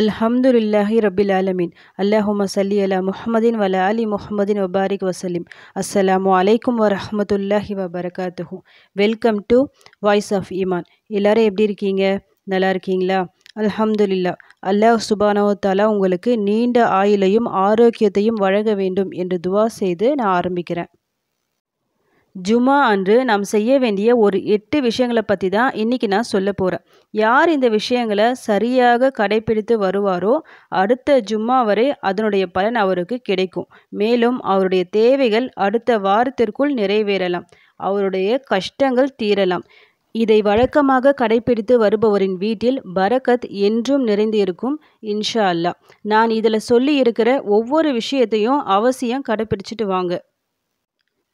அல்ஹம்துலில்லாஹி ரபில் ஆலமின் அல்லாஹும சல்லி அலா முஹமதின் வல அலி முஹமதின் வபாரிக் வசலிம் அஸ்ஸலாமு அலைக்கும் வரஹமத்துல்லாஹி வபரகாத்து வெல்கம் டு வாய்ஸ் ஆஃப் ஈமான் எல்லாரும் எப்படி இருக்கீங்க நல்லா இருக்கீங்களா அல்ஹம்துலில்லா அல்லாஹ் சுபானவ தாலா உங்களுக்கு நீண்ட ஆயுளையும் ஆரோக்கியத்தையும் வழங்க வேண்டும் என்று துவா செய்து நான் ஆரம்பிக்கிறேன் ஜுமா அன்று நாம் செய்ய வேண்டிய ஒரு எட்டு விஷயங்களை பற்றி தான் இன்றைக்கி நான் சொல்ல போகிறேன் யார் இந்த விஷயங்களை சரியாக கடைபிடித்து வருவாரோ அடுத்த ஜும்மா வரை அதனுடைய பலன் அவருக்கு கிடைக்கும் மேலும் அவருடைய தேவைகள் அடுத்த வாரத்திற்குள் நிறைவேறலாம் அவருடைய கஷ்டங்கள் தீரலாம் இதை வழக்கமாக கடைபிடித்து வருபவரின் வீட்டில் பரக்கத் என்றும் நிறைந்து இருக்கும் இன்ஷா அல்லா நான் இதில் சொல்லி இருக்கிற ஒவ்வொரு விஷயத்தையும் அவசியம் கடைபிடிச்சிட்டு வாங்க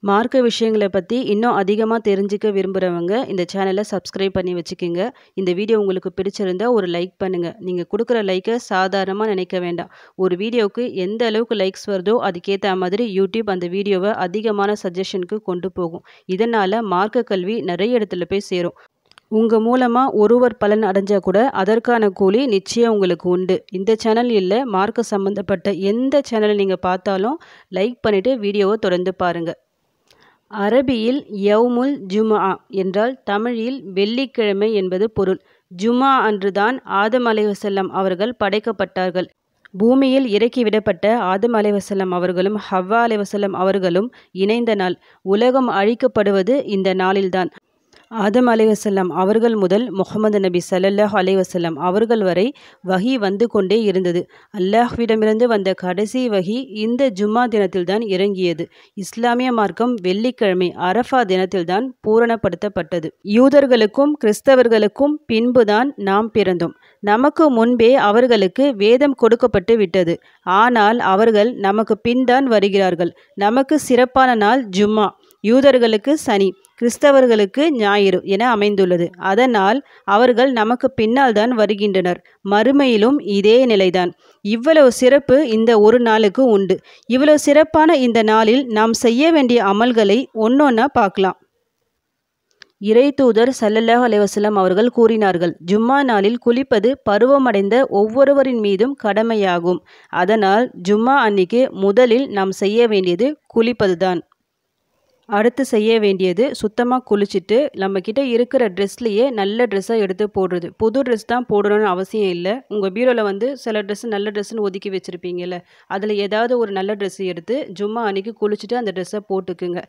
மார்க்க விஷயங்களை பற்றி இன்னும் அதிகமாக தெரிஞ்சிக்க விரும்புகிறவங்க இந்த சேனலை சப்ஸ்கிரைப் பண்ணி வச்சுக்கோங்க இந்த வீடியோ உங்களுக்கு பிடிச்சிருந்தா ஒரு லைக் பண்ணுங்கள் நீங்கள் கொடுக்குற லைக்கை சாதாரணமாக நினைக்க வேண்டாம் ஒரு வீடியோவுக்கு எந்த அளவுக்கு லைக்ஸ் வருதோ அதுக்கேற்ற மாதிரி யூடியூப் அந்த வீடியோவை அதிகமான சஜஷனுக்கு கொண்டு போகும் இதனால் மார்க்க கல்வி நிறைய இடத்துல போய் சேரும் உங்கள் மூலமாக ஒருவர் பலன் அடைஞ்சால் கூட அதற்கான கூலி நிச்சயம் உங்களுக்கு உண்டு இந்த சேனல் இல்லை மார்க்க சம்மந்தப்பட்ட எந்த சேனலை நீங்கள் பார்த்தாலும் லைக் பண்ணிவிட்டு வீடியோவை தொடர்ந்து பாருங்கள் அரபியில் யவ்முல் ஜுமா என்றால் தமிழில் வெள்ளிக்கிழமை என்பது பொருள் ஜுமா அன்று தான் ஆதம் அலைவசல்லம் அவர்கள் படைக்கப்பட்டார்கள் பூமியில் இறக்கிவிடப்பட்ட ஆதம் அலைவசல்லம் அவர்களும் ஹவ்வா அலைவசல்லம் அவர்களும் இணைந்த நாள் உலகம் அழிக்கப்படுவது இந்த நாளில்தான் ஆதம் அலைவசல்லம் அவர்கள் முதல் முகமது நபி சல்லல்லாஹ் அலைவசல்லம் அவர்கள் வரை வகி வந்து கொண்டே இருந்தது அல்லாஹ்விடமிருந்து வந்த கடைசி வகி இந்த ஜும்மா தினத்தில்தான் இறங்கியது இஸ்லாமிய மார்க்கம் வெள்ளிக்கிழமை அரஃபா தினத்தில்தான் பூரணப்படுத்தப்பட்டது யூதர்களுக்கும் கிறிஸ்தவர்களுக்கும் பின்புதான் நாம் பிறந்தோம் நமக்கு முன்பே அவர்களுக்கு வேதம் கொடுக்கப்பட்டு விட்டது ஆனால் அவர்கள் நமக்கு பின்தான் வருகிறார்கள் நமக்கு சிறப்பான நாள் ஜும்மா யூதர்களுக்கு சனி கிறிஸ்தவர்களுக்கு ஞாயிறு என அமைந்துள்ளது அதனால் அவர்கள் நமக்கு பின்னால் தான் வருகின்றனர் மறுமையிலும் இதே நிலைதான் இவ்வளவு சிறப்பு இந்த ஒரு நாளுக்கு உண்டு இவ்வளவு சிறப்பான இந்த நாளில் நாம் செய்ய வேண்டிய அமல்களை ஒன்னொன்னா பார்க்கலாம் இறை தூதர் சல்லல்லாஹ் அலைவசலம் அவர்கள் கூறினார்கள் ஜும்மா நாளில் குளிப்பது பருவமடைந்த ஒவ்வொருவரின் மீதும் கடமையாகும் அதனால் ஜும்மா அன்னிக்கு முதலில் நாம் செய்ய வேண்டியது குளிப்பதுதான் அடுத்து செய்ய வேண்டியது சுத்தமாக குளிச்சுட்டு நம்மக்கிட்ட இருக்கிற ட்ரெஸ்லேயே நல்ல ட்ரெஸ்ஸாக எடுத்து போடுறது புது ட்ரெஸ் தான் போடணும்னு அவசியம் இல்லை உங்கள் பீரோவில் வந்து சில ட்ரெஸ் நல்ல ட்ரெஸ்ஸுன்னு ஒதுக்கி வச்சுருப்பீங்கல்ல அதில் ஏதாவது ஒரு நல்ல ட்ரெஸ் எடுத்து ஜும்மா அன்றைக்கி குளிச்சுட்டு அந்த ட்ரெஸ்ஸை போட்டுக்குங்க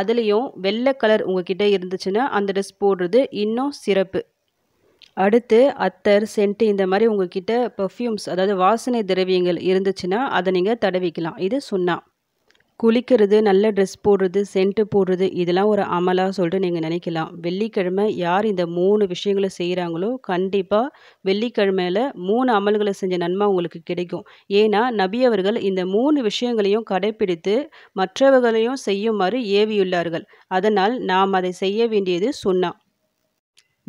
அதுலேயும் வெள்ளை கலர் உங்ககிட்ட இருந்துச்சுன்னா அந்த ட்ரெஸ் போடுறது இன்னும் சிறப்பு அடுத்து அத்தர் சென்ட் இந்த மாதிரி உங்ககிட்ட பெர்ஃப்யூம்ஸ் அதாவது வாசனை திரவியங்கள் இருந்துச்சுன்னா அதை நீங்கள் தடவிக்கலாம் இது சுண்ணா குளிக்கிறது நல்ல ட்ரெஸ் போடுறது சென்ட்டு போடுறது இதெல்லாம் ஒரு அமலாக சொல்லிட்டு நீங்கள் நினைக்கலாம் வெள்ளிக்கிழமை யார் இந்த மூணு விஷயங்களை செய்கிறாங்களோ கண்டிப்பாக வெள்ளிக்கிழமையில் மூணு அமல்களை செஞ்ச நன்மை உங்களுக்கு கிடைக்கும் ஏன்னா நபி அவர்கள் இந்த மூணு விஷயங்களையும் கடைப்பிடித்து மற்றவர்களையும் செய்யுமாறு ஏவியுள்ளார்கள் அதனால் நாம் அதை செய்ய வேண்டியது சொன்னா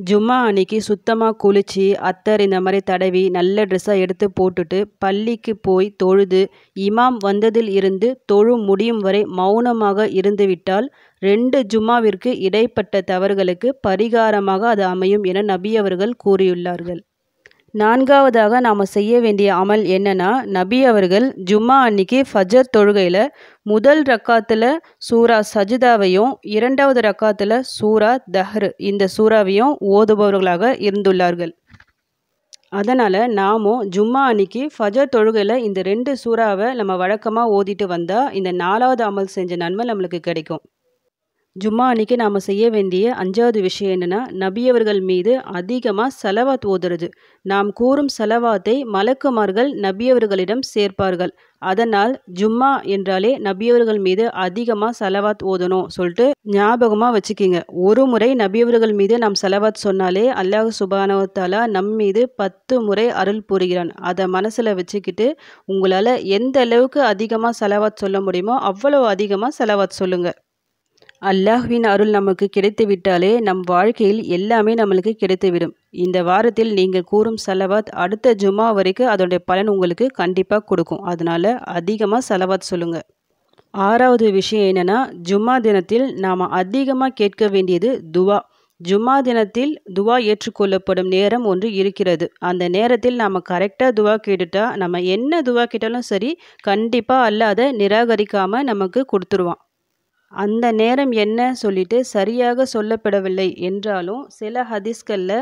ஜும்மா அன்னைக்கு சுத்தமாக குளித்து அத்தர் இந்த மாதிரி தடவி நல்ல ட்ரெஸ்ஸாக எடுத்து போட்டுட்டு பள்ளிக்கு போய் தொழுது இமாம் வந்ததில் இருந்து தொழு முடியும் வரை மௌனமாக இருந்துவிட்டால் ரெண்டு ஜும்மாவிற்கு இடைப்பட்ட தவறுகளுக்கு பரிகாரமாக அது அமையும் என நபி அவர்கள் கூறியுள்ளார்கள் நான்காவதாக நாம் செய்ய வேண்டிய அமல் என்னென்னா நபி அவர்கள் ஜும்மா அன்னைக்கு ஃபஜர் தொழுகையில் முதல் ரக்காத்தில் சூரா சஜிதாவையும் இரண்டாவது ரக்காத்தில் சூரா தஹ்ரு இந்த சூறாவையும் ஓதுபவர்களாக இருந்துள்ளார்கள் அதனால் நாமும் ஜும்மா அன்னைக்கு ஃபஜர் தொழுகையில் இந்த ரெண்டு சூறாவை நம்ம வழக்கமாக ஓதிட்டு வந்தால் இந்த நாலாவது அமல் செஞ்ச நன்மை நம்மளுக்கு கிடைக்கும் ஜும்மா அன்னைக்கு நாம் செய்ய வேண்டிய அஞ்சாவது விஷயம் என்னென்னா நபியவர்கள் மீது அதிகமாக செலவாத் ஓதுறது நாம் கூறும் செலவாத்தை மலக்குமார்கள் நபியவர்களிடம் சேர்ப்பார்கள் அதனால் ஜும்மா என்றாலே நபியவர்கள் மீது அதிகமாக செலவாத் ஓதணும் சொல்லிட்டு ஞாபகமாக வச்சுக்கிங்க ஒரு முறை நபியவர்கள் மீது நாம் செலவாத் சொன்னாலே அல்லாஹ் சுபானவத்தாலா நம் மீது பத்து முறை அருள் புரிகிறான் அதை மனசில் வச்சுக்கிட்டு உங்களால் எந்த அளவுக்கு அதிகமாக செலவாத் சொல்ல முடியுமோ அவ்வளோ அதிகமாக செலவாத் சொல்லுங்கள் அல்லாஹ்வின் அருள் நமக்கு கிடைத்துவிட்டாலே நம் வாழ்க்கையில் எல்லாமே நம்மளுக்கு கிடைத்துவிடும் இந்த வாரத்தில் நீங்கள் கூறும் செலவாத் அடுத்த ஜுமா வரைக்கும் அதோடைய பலன் உங்களுக்கு கண்டிப்பாக கொடுக்கும் அதனால் அதிகமாக செலவாத் சொல்லுங்கள் ஆறாவது விஷயம் என்னென்னா ஜும்மா தினத்தில் நாம் அதிகமாக கேட்க வேண்டியது துவா ஜும்மா தினத்தில் துவா ஏற்றுக்கொள்ளப்படும் நேரம் ஒன்று இருக்கிறது அந்த நேரத்தில் நாம் கரெக்டாக துவா கேட்டுட்டா நம்ம என்ன துவா கேட்டாலும் சரி கண்டிப்பாக அல்லாத நிராகரிக்காமல் நமக்கு கொடுத்துருவான் அந்த நேரம் என்ன சொல்லிட்டு சரியாக சொல்லப்படவில்லை என்றாலும் சில ஹதீஸ்களில்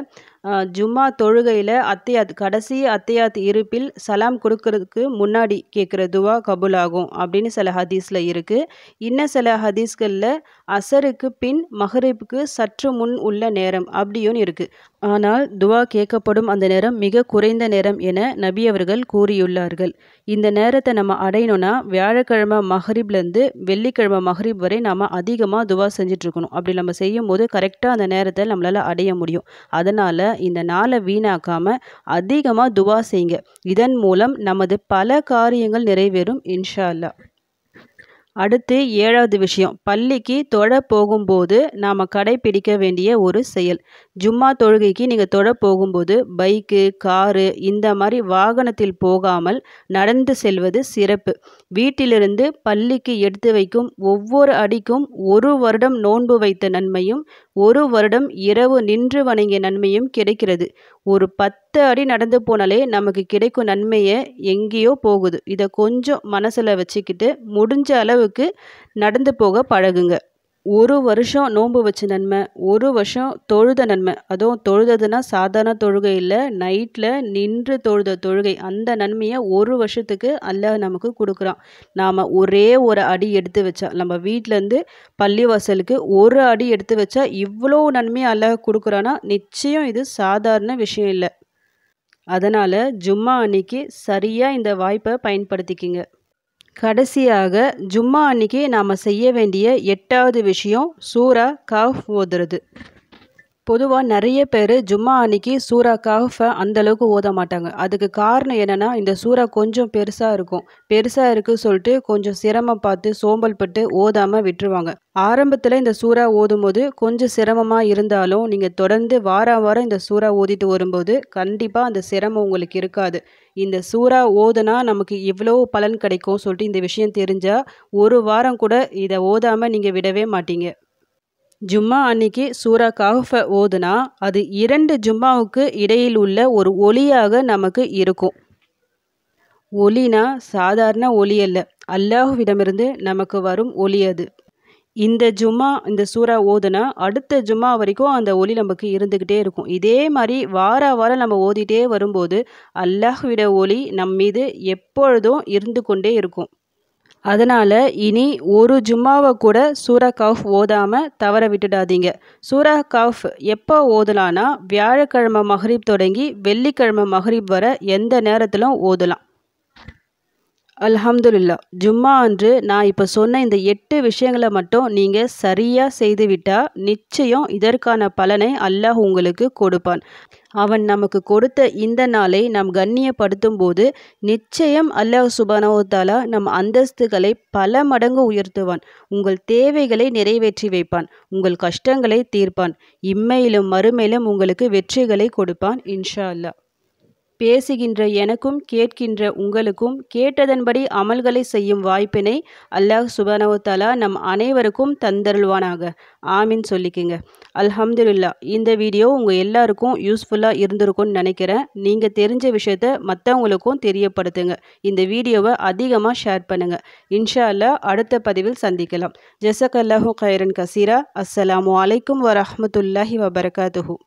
ஜும்மா தொழுகையில் அத்தையாத் கடைசி அத்தையாத் இருப்பில் சலாம் கொடுக்கறதுக்கு முன்னாடி கேட்குற துவா கபுல் ஆகும் அப்படின்னு சில ஹதீஸில் இருக்குது இன்னும் சில ஹதீஸ்களில் அசருக்கு பின் மஹரிப்புக்கு சற்று முன் உள்ள நேரம் அப்படியும் இருக்குது ஆனால் துவா கேட்கப்படும் அந்த நேரம் மிக குறைந்த நேரம் என நபி அவர்கள் கூறியுள்ளார்கள் இந்த நேரத்தை நம்ம அடையணும்னா வியாழக்கிழமை மஹரிப்லேருந்து வெள்ளிக்கிழமை மஹரிப் வரை நாம் அதிகமாக துவா செஞ்சிட்ருக்கணும் அப்படி நம்ம செய்யும் போது கரெக்டாக அந்த நேரத்தை நம்மளால் அடைய முடியும் அதனால் இந்த நாளை வீணாக்காம அதிகமாக துவா செய்யுங்க இதன் மூலம் நமது பல காரியங்கள் நிறைவேறும் இன்ஷா அல்லா அடுத்து ஏழாவது விஷயம் பள்ளிக்கு தொழ போகும்போது நாம் கடைபிடிக்க வேண்டிய ஒரு செயல் ஜும்மா தொழுகைக்கு நீங்கள் தொழ போகும்போது பைக்கு காரு இந்த மாதிரி வாகனத்தில் போகாமல் நடந்து செல்வது சிறப்பு வீட்டிலிருந்து பள்ளிக்கு எடுத்து வைக்கும் ஒவ்வொரு அடிக்கும் ஒரு வருடம் நோன்பு வைத்த நன்மையும் ஒரு வருடம் இரவு நின்று வணங்கிய நன்மையும் கிடைக்கிறது ஒரு பத்து அடி நடந்து போனாலே நமக்கு கிடைக்கும் நன்மையை எங்கேயோ போகுது இதை கொஞ்சம் மனசில் வச்சுக்கிட்டு முடிஞ்ச அளவுக்கு நடந்து போக பழகுங்க ஒரு வருஷம் நோன்பு வச்ச நன்மை ஒரு வருஷம் தொழுத நன்மை அதுவும் தொழுததுன்னா சாதாரண தொழுகை இல்லை நைட்டில் நின்று தொழுத தொழுகை அந்த நன்மையை ஒரு வருஷத்துக்கு அல்ல நமக்கு கொடுக்குறான் நாம் ஒரே ஒரு அடி எடுத்து வச்சா நம்ம வீட்டிலேருந்து பள்ளிவாசலுக்கு ஒரு அடி எடுத்து வச்சா இவ்வளோ நன்மையை அல்ல கொடுக்குறான்னா நிச்சயம் இது சாதாரண விஷயம் இல்லை அதனால் ஜும்மா அன்னைக்கு சரியாக இந்த வாய்ப்பை பயன்படுத்திக்கிங்க கடைசியாக ஜும்மா அன்னைக்கு நாம் செய்ய வேண்டிய எட்டாவது விஷயம் சூரா காஃப் ஓதுறது பொதுவாக நிறைய பேர் ஜும்மா அன்னைக்கு சூறா காஃபை அந்தளவுக்கு ஓத மாட்டாங்க அதுக்கு காரணம் என்னென்னா இந்த சூறா கொஞ்சம் பெருசாக இருக்கும் பெருசாக இருக்குது சொல்லிட்டு கொஞ்சம் சிரமம் பார்த்து சோம்பல் பட்டு ஓதாமல் விட்டுருவாங்க ஆரம்பத்தில் இந்த சூறா ஓதும் போது கொஞ்சம் சிரமமாக இருந்தாலும் நீங்கள் தொடர்ந்து வாரம் வாரம் இந்த சூறா ஓதிட்டு வரும்போது கண்டிப்பாக அந்த சிரமம் உங்களுக்கு இருக்காது இந்த சூறா ஓதுனா நமக்கு இவ்வளோ பலன் கிடைக்கும் சொல்லிட்டு இந்த விஷயம் தெரிஞ்சால் ஒரு வாரம் கூட இதை ஓதாமல் நீங்கள் விடவே மாட்டீங்க ஜும்மா அன்னைக்கு சூரா காஃபை ஓதுனா அது இரண்டு ஜும்மாவுக்கு இடையில் உள்ள ஒரு ஒளியாக நமக்கு இருக்கும் ஒலினா சாதாரண ஒளி அல்ல அல்லாஹுவிடமிருந்து நமக்கு வரும் ஒளி அது இந்த ஜும்மா இந்த சூரா ஓதுனா அடுத்த ஜும்மா வரைக்கும் அந்த ஒளி நமக்கு இருந்துக்கிட்டே இருக்கும் இதே மாதிரி வார வாரம் நம்ம ஓதிட்டே வரும்போது அல்லாஹுவிட ஒளி நம் மீது எப்பொழுதும் இருந்து கொண்டே இருக்கும் அதனால் இனி ஒரு ஜும்மாவை கூட சூரா காஃப் ஓதாமல் தவற விட்டுடாதீங்க சூரா காஃப் எப்போ ஓதலான்னா வியாழக்கிழமை மஹரீப் தொடங்கி வெள்ளிக்கிழமை மஹரீப் வர எந்த நேரத்திலும் ஓதலாம் அல்ஹம்துலில்லா ஜும்மா அன்று நான் இப்போ சொன்ன இந்த எட்டு விஷயங்களை மட்டும் நீங்கள் சரியாக செய்துவிட்டால் நிச்சயம் இதற்கான பலனை அல்லாஹ் உங்களுக்கு கொடுப்பான் அவன் நமக்கு கொடுத்த இந்த நாளை நாம் கண்ணியப்படுத்தும் போது நிச்சயம் அல்லாஹ் சுபானோத்தாலா நம் அந்தஸ்துகளை பல மடங்கு உயர்த்துவான் உங்கள் தேவைகளை நிறைவேற்றி வைப்பான் உங்கள் கஷ்டங்களை தீர்ப்பான் இம்மையிலும் மறுமையிலும் உங்களுக்கு வெற்றிகளை கொடுப்பான் இன்ஷா அல்லா பேசுகின்ற எனக்கும் கேட்கின்ற உங்களுக்கும் கேட்டதன்படி அமல்களை செய்யும் வாய்ப்பினை அல்லாஹ் சுபானவத்தாலா நம் அனைவருக்கும் தந்தருள்வானாக ஆமின் சொல்லிக்கிங்க அல்ஹம்துல்லா இந்த வீடியோ உங்கள் எல்லாருக்கும் யூஸ்ஃபுல்லாக இருந்திருக்கும்னு நினைக்கிறேன் நீங்கள் தெரிஞ்ச விஷயத்த மற்றவங்களுக்கும் தெரியப்படுத்துங்க இந்த வீடியோவை அதிகமாக ஷேர் பண்ணுங்கள் இன்ஷா அல்லா அடுத்த பதிவில் சந்திக்கலாம் ஜெசக் அல்லாஹூ கைரன் கசீரா அஸ்ஸலாமு அலைக்கும் வரமத்துல்லாஹி வபரகாத்துஹூ